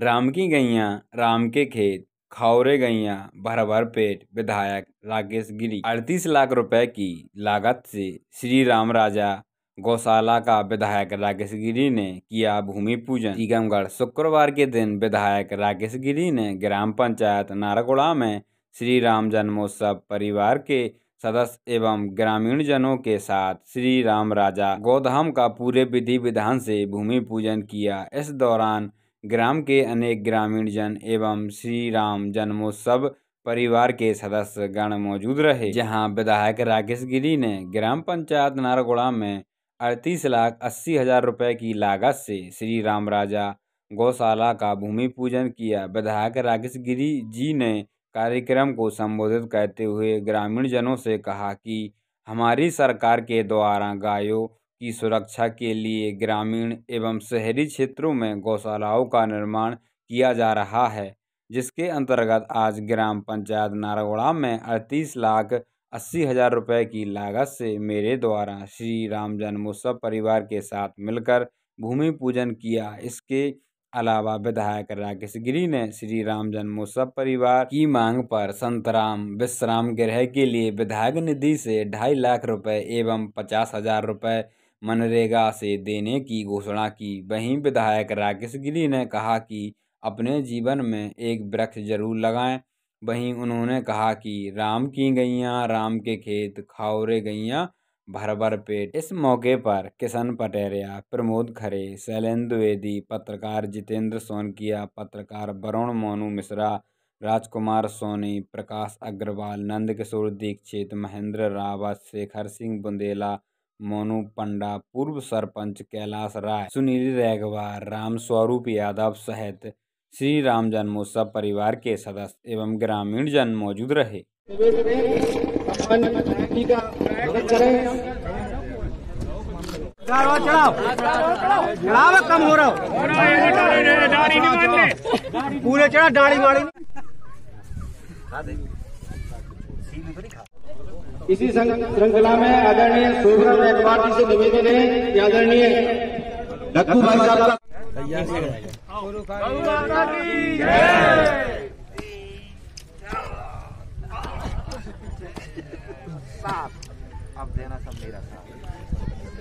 राम की गैया राम के खेत खौरे गैया भर भर पेट विधायक राकेश गिरी अड़तीस लाख रुपए की लागत से श्री राम राजा गौशाला का विधायक राकेश गिरी ने किया भूमि पूजन टीकमगढ़ शुक्रवार के दिन विधायक राकेश गिरी ने ग्राम पंचायत नारकुड़ा में श्री राम जन्मोत्सव परिवार के सदस्य एवं ग्रामीण जनों के साथ श्री राम राजा गोधाम का पूरे विधि विधान से भूमि पूजन किया इस दौरान ग्राम के अनेक ग्रामीण जन एवं श्री राम जन्मोत्सव परिवार के सदस्य गण मौजूद रहे जहां विधायक राकेश गिरी ने ग्राम पंचायत नारगोड़ा में अड़तीस लाख अस्सी हजार रुपये की लागत से श्री राम राजा गौशाला का भूमि पूजन किया विधायक राकेश गिरी जी ने कार्यक्रम को संबोधित करते हुए ग्रामीण जनों से कहा कि हमारी सरकार के द्वारा गायों की सुरक्षा के लिए ग्रामीण एवं शहरी क्षेत्रों में गौशालाओं का निर्माण किया जा रहा है जिसके अंतर्गत आज ग्राम पंचायत नारगोड़ा में अड़तीस लाख अस्सी हजार रुपये की लागत से मेरे द्वारा श्री राम जन्मोत्सव परिवार के साथ मिलकर भूमि पूजन किया इसके अलावा विधायक राकेश गिरी ने श्री राम जन्मोत्सव परिवार की मांग पर संतराम विश्राम गृह के लिए विधायक निधि से ढाई लाख रुपए एवं पचास हजार रुपये मनरेगा से देने की घोषणा की वहीं विधायक राकेश गिरी ने कहा कि अपने जीवन में एक वृक्ष जरूर लगाएं वहीं उन्होंने कहा कि राम की गैया राम के खेत खाओरे गैयाँ भर भर पेट इस मौके पर किशन पटेरिया प्रमोद खरे शैलेंद्र द्विवेदी पत्रकार जितेंद्र सोनकिया पत्रकार वरुण मोनू मिश्रा राजकुमार सोनी प्रकाश अग्रवाल नंदकिशोर दीक्षित महेंद्र रावत शेखर सिंह बुंदेला मोनू पंडा पूर्व सरपंच कैलाश राय सुनील राम स्वरूप यादव सहित श्री राम जन्मोत्सव परिवार के सदस्य एवं ग्रामीण जन मौजूद रहे कम हो पूरे चढ़ा डाड़ी वाड़ी इसी श्रृंखला में आदरणीय सोबरन अखबार जी से निवेदन है कि आदरणीय लक्कू भाई साहब का अब देना सब मेरा